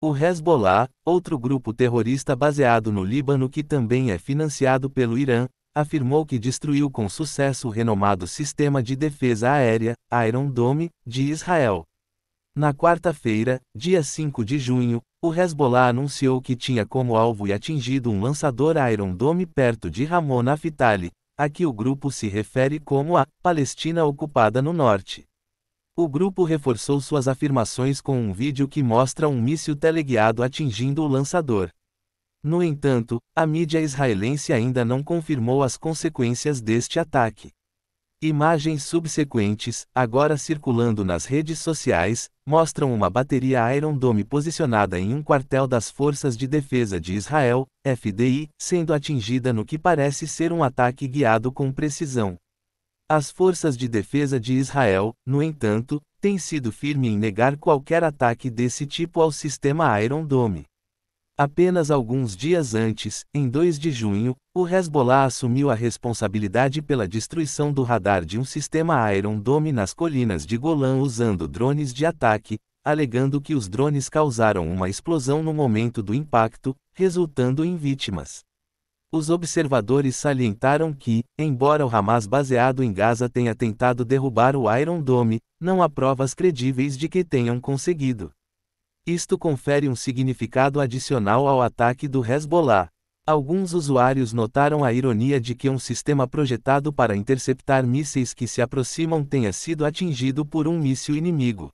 O Hezbollah, outro grupo terrorista baseado no Líbano que também é financiado pelo Irã, afirmou que destruiu com sucesso o renomado sistema de defesa aérea, Iron Dome, de Israel. Na quarta-feira, dia 5 de junho, o Hezbollah anunciou que tinha como alvo e atingido um lançador Iron Dome perto de Ramon Afitali, a que o grupo se refere como a Palestina ocupada no norte. O grupo reforçou suas afirmações com um vídeo que mostra um míssil teleguiado atingindo o lançador. No entanto, a mídia israelense ainda não confirmou as consequências deste ataque. Imagens subsequentes, agora circulando nas redes sociais, mostram uma bateria Iron Dome posicionada em um quartel das Forças de Defesa de Israel, FDI, sendo atingida no que parece ser um ataque guiado com precisão. As forças de defesa de Israel, no entanto, têm sido firme em negar qualquer ataque desse tipo ao sistema Iron Dome. Apenas alguns dias antes, em 2 de junho, o Hezbollah assumiu a responsabilidade pela destruição do radar de um sistema Iron Dome nas colinas de Golã usando drones de ataque, alegando que os drones causaram uma explosão no momento do impacto, resultando em vítimas. Os observadores salientaram que, embora o Hamas baseado em Gaza tenha tentado derrubar o Iron Dome, não há provas credíveis de que tenham conseguido. Isto confere um significado adicional ao ataque do Hezbollah. Alguns usuários notaram a ironia de que um sistema projetado para interceptar mísseis que se aproximam tenha sido atingido por um míssil inimigo.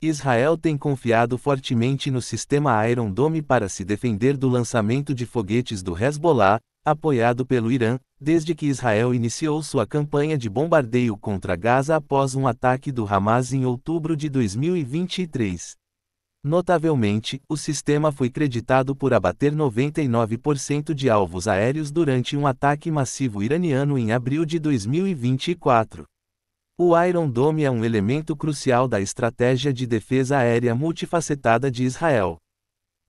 Israel tem confiado fortemente no sistema Iron Dome para se defender do lançamento de foguetes do Hezbollah, apoiado pelo Irã, desde que Israel iniciou sua campanha de bombardeio contra Gaza após um ataque do Hamas em outubro de 2023. Notavelmente, o sistema foi creditado por abater 99% de alvos aéreos durante um ataque massivo iraniano em abril de 2024. O Iron Dome é um elemento crucial da estratégia de defesa aérea multifacetada de Israel.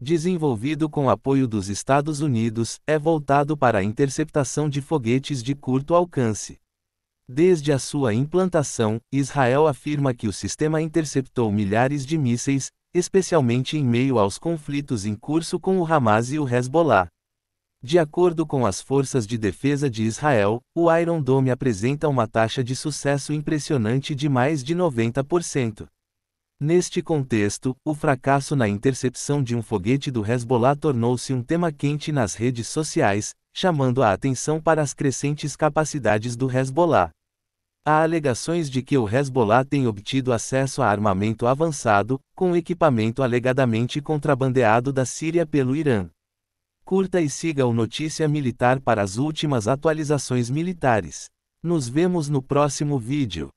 Desenvolvido com apoio dos Estados Unidos, é voltado para a interceptação de foguetes de curto alcance. Desde a sua implantação, Israel afirma que o sistema interceptou milhares de mísseis, especialmente em meio aos conflitos em curso com o Hamas e o Hezbollah. De acordo com as Forças de Defesa de Israel, o Iron Dome apresenta uma taxa de sucesso impressionante de mais de 90%. Neste contexto, o fracasso na intercepção de um foguete do Hezbollah tornou-se um tema quente nas redes sociais, chamando a atenção para as crescentes capacidades do Hezbollah. Há alegações de que o Hezbollah tem obtido acesso a armamento avançado, com equipamento alegadamente contrabandeado da Síria pelo Irã. Curta e siga o Notícia Militar para as últimas atualizações militares. Nos vemos no próximo vídeo.